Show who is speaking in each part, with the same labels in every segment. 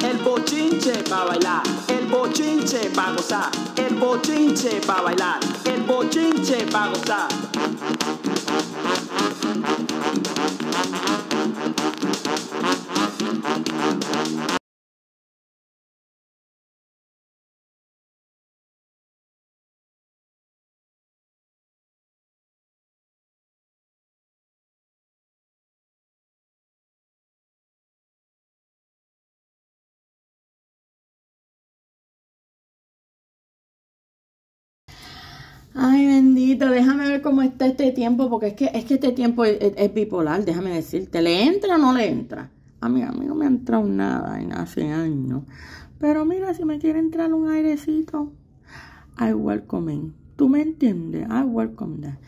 Speaker 1: El bochinche va a bailar, el bochinche va a gozar, el bochinche va a bailar, el bochinche va a gozar. Ay, bendito, déjame ver cómo está este tiempo, porque es que, es que este tiempo es, bipolar, déjame decirte, ¿le entra o no le entra? A mí, a mí no me ha entrado nada en hace años. Pero mira, si me quiere entrar un airecito, I welcome in. ¿Tú me entiendes? I welcome that.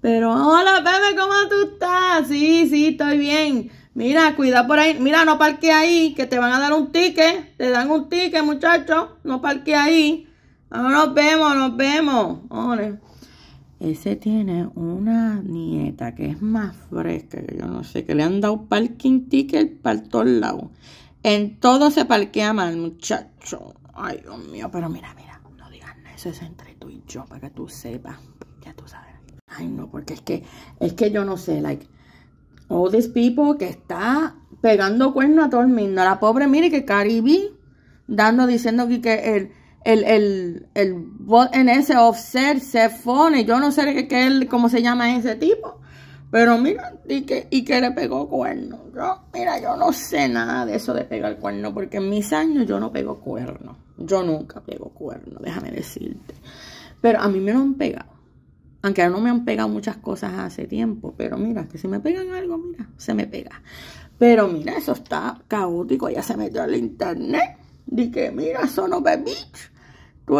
Speaker 1: Pero, hola, bebé, ¿cómo tú estás? Sí, sí, estoy bien. Mira, cuida por ahí. Mira, no parque ahí, que te van a dar un ticket. Te dan un ticket, muchachos. No parque ahí nos vemos, nos vemos. Ese tiene una nieta que es más fresca, que yo no sé, que le han dado parking ticket para todos lado. En todo se parquea mal, muchacho. Ay, Dios mío, pero mira, mira, no digas eso, es entre tú y yo, para que tú sepas. Ya tú sabes. Ay, no, porque es que, es que yo no sé, like, all these people que está pegando cuerno a todo el mundo. La pobre, mire que Caribe dando, diciendo que, que el el, bot en ese offset, se yo no sé qué él, cómo se llama ese tipo, pero mira, y que, y que le pegó cuerno. Yo, mira, yo no sé nada de eso de pegar cuerno, porque en mis años yo no pego cuerno. Yo nunca pego cuerno, déjame decirte. Pero a mí me lo han pegado. Aunque no me han pegado muchas cosas hace tiempo, pero mira, que si me pegan algo, mira, se me pega. Pero mira, eso está caótico, ya se metió al internet. que mira, eso no bitch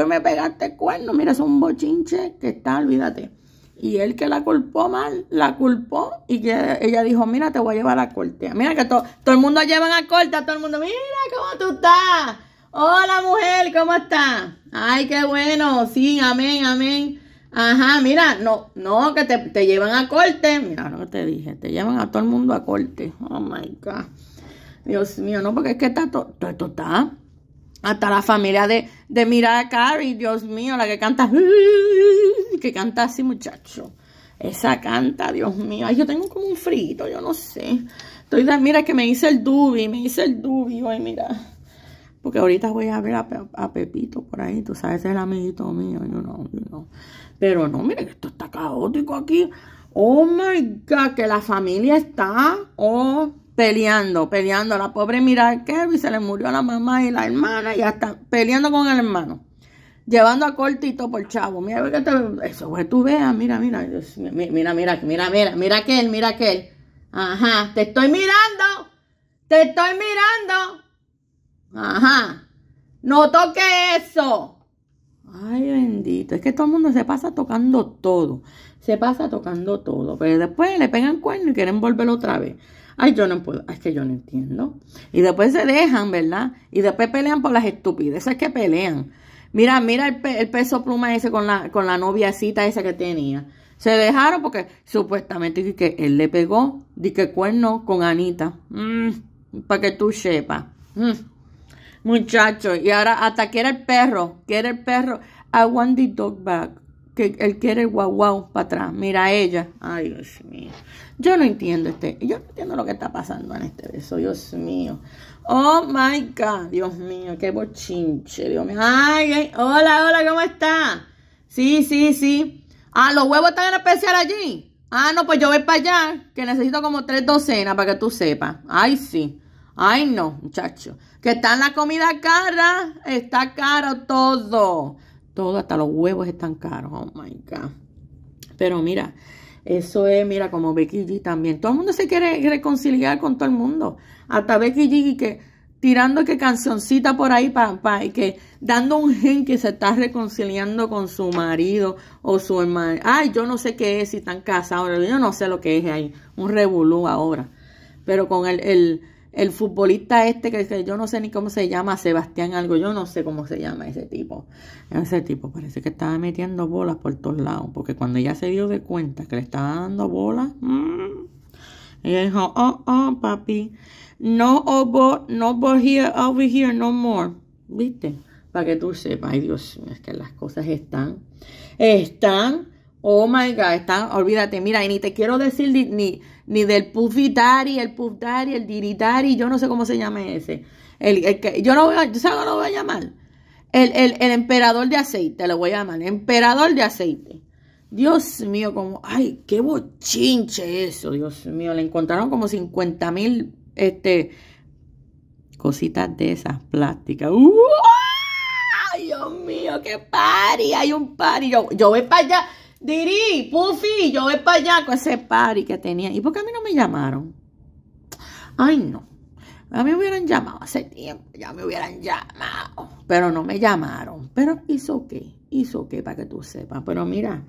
Speaker 1: tú me pegaste el cuerno, mira, es un bochinche que está, olvídate. Y él que la culpó mal, la culpó y que ella dijo, mira, te voy a llevar a corte. Mira que todo el mundo llevan a corte, todo el mundo, mira cómo tú estás. Hola mujer, ¿cómo estás? Ay, qué bueno, sí, amén, amén. Ajá, mira, no, no, que te, te llevan a corte. Mira lo que te dije, te llevan a todo el mundo a corte. Oh my God. Dios mío, no, porque es que está todo, esto está hasta la familia de, de Mira Dios mío, la que canta, que canta así, muchacho. Esa canta, Dios mío. Ay, yo tengo como un frito, yo no sé. mira, que me hice el dubi, me hice el dubi hoy, mira. Porque ahorita voy a ver a, Pepito por ahí, tú sabes, es el amiguito mío, yo no, yo no. Pero no, mira, que esto está caótico aquí. Oh my God, que la familia está. Oh peleando, peleando. La pobre mira y se le murió a la mamá y la hermana y hasta peleando con el hermano. Llevando a cortito por chavo. Mira, que eso, pues, tú veas, mira, mira, mira, mira, mira, mira, mira aquel, mira aquel. Ajá, te estoy mirando, te estoy mirando. Ajá, no toque eso. Ay, bendito. Es que todo el mundo se pasa tocando todo. Se pasa tocando todo. Pero después le pegan cuerno y quieren volverlo otra vez. Ay, yo no puedo, es que yo no entiendo. Y después se dejan, ¿verdad? Y después pelean por las estupideces que pelean. Mira, mira el, peso pluma ese con la, con la noviacita esa que tenía. Se dejaron porque supuestamente que él le pegó, di que cuerno con Anita. Mm, para que tú sepas. Mm. Muchachos, y ahora hasta quiere el perro, quiere el perro. I want the dog back que él quiere guau guau para atrás. Mira ella. Ay, Dios mío. Yo no entiendo este. Yo no entiendo lo que está pasando en este beso. Dios mío. Oh my God. Dios mío. Qué bochinche. Dios mío. Ay, Hola, hola. ¿Cómo está? Sí, sí, sí. Ah, los huevos están en especial allí. Ah, no, pues yo voy para allá. Que necesito como tres docenas para que tú sepas. Ay, sí. Ay, no, muchacho. Que está en la comida cara. Está caro todo. Todo, hasta los huevos están caros. Oh my God. Pero mira, eso es, mira, como Becky G también. Todo el mundo se quiere reconciliar con todo el mundo. Hasta Becky G que tirando que cancioncita por ahí pa, que dando un gen que se está reconciliando con su marido o su hermana, Ay, yo no sé qué es si están casados. Yo no sé lo que es ahí. Un revolú ahora. Pero con el el futbolista este que, yo no sé ni cómo se llama, Sebastián algo, yo no sé cómo se llama ese tipo. Ese tipo parece que estaba metiendo bolas por todos lados, porque cuando ella se dio de cuenta que le estaba dando bolas, mmm, ella dijo, oh, oh, papi, no over, oh, no over here, over here, no more, ¿viste? Para que tú sepas, ay Dios mío, es que las cosas están, están Oh my God, está, olvídate, mira, y ni te quiero decir ni, ni del Puffitari, el Puff el Diritari, yo no sé cómo se llame ese. El, que, yo no voy a, yo lo voy a llamar. El, el, el, emperador de aceite, lo voy a llamar, emperador de aceite. Dios mío, como, ay, qué bochinche eso, Dios mío. Le encontraron como 50 mil, este, cositas de esas plásticas. ay, Dios mío, qué pari, hay un pari. Yo, yo voy para allá. Dirí, Puffy, yo voy para allá con ese party que tenía. ¿Y por qué a mí no me llamaron? Ay, no. A mí me hubieran llamado hace tiempo, ya me hubieran llamado, pero no me llamaron. Pero hizo qué, hizo qué para que tú sepas. Pero mira,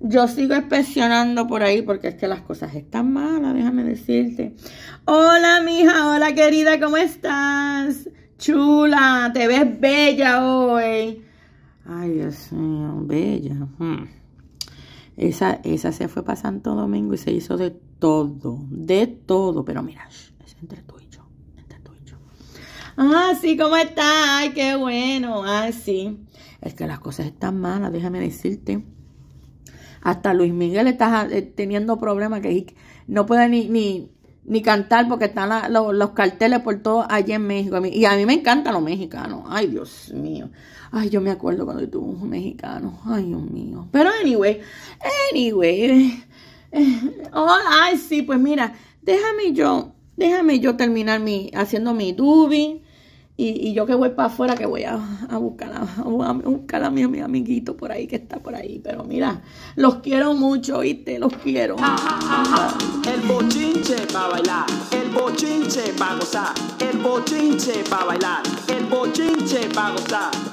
Speaker 1: yo sigo inspeccionando por ahí porque es que las cosas están malas, déjame decirte. Hola, mija, hola, querida, ¿cómo estás? Chula, te ves bella hoy. Ay, Dios mío, bella. Hmm. Esa, esa se fue para Santo Domingo y se hizo de todo, de todo. Pero mira, es entre tú y yo, entre tú y yo. Ah, sí, ¿cómo está? Ay, qué bueno. Ah, sí. Es que las cosas están malas, déjame decirte. Hasta Luis Miguel está eh, teniendo problemas que no puede ni, ni cantar porque están los carteles por todo allá en México. Y a mí me encantan los mexicanos. Ay, Dios mío. Ay, yo me acuerdo cuando tuve un mexicano. Ay, Dios mío. Pero anyway, anyway. Eh, oh, ay, sí, pues mira, déjame yo, déjame yo terminar mi, haciendo mi dubi. Y, y yo que voy para afuera, que voy a, a buscar a, buscar a mi, amiguito por ahí que está por ahí. Pero mira, los quiero mucho, ¿viste? Los quiero. El bochinche para bailar, el bochinche para gozar, el bochinche para bailar, el bochinche para gozar.